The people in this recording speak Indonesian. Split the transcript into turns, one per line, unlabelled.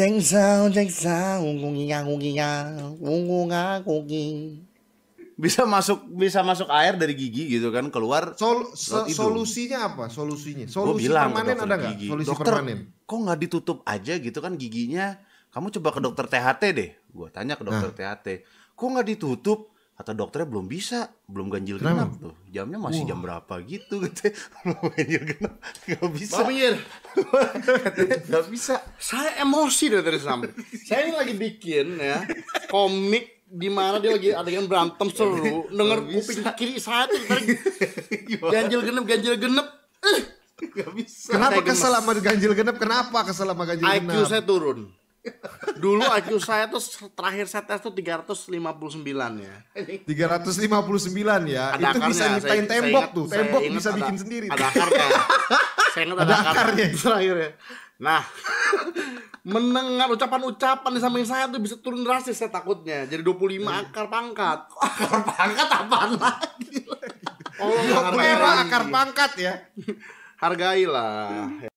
Cengsau, cengsau, ngunginya, ngunginya, ngungunga, ngungi.
Bisa masuk bisa masuk air dari gigi gitu kan keluar. Sol, se solusinya apa? Solusinya? Solusi bilang, permanen ada Gigi. Solusi dokter, permanen. Kok nggak ditutup aja gitu kan giginya? Kamu coba ke dokter THT deh. Gua tanya ke dokter nah. THT. Kok nggak ditutup? kata dokternya belum bisa belum ganjil Kenapa? genap tuh jamnya masih wow. jam berapa gitu gitu belum
ganjil genap nggak bisa Bamir nggak bisa saya emosi deh dari sana sampai saya ini lagi bikin ya komik di mana dia lagi ada yang berantem seru denger kuping kiri saya tuh tadi ganjil genap ganjil genap eh. Gak bisa. Kenapa kesel sama ganjil genap? Kenapa kesel sama ganjil genap? IQ saya turun. Dulu IQ saya tuh terakhir saya tes tuh 359 ya. 359
ya. Ada itu bisa nyiptain tembok saya ingat, tuh. Tembok bisa ada, bikin sendiri. Ada
akarnya. saya ingat ada, ada akarnya. Terakhir ya. Nah, mendengar ucapan-ucapan di samping saya tuh bisa turun drastis saya takutnya. Jadi 25 hmm. Iya. akar pangkat. Akar pangkat apa lagi? Oh, akar pangkat ya. Hargailah.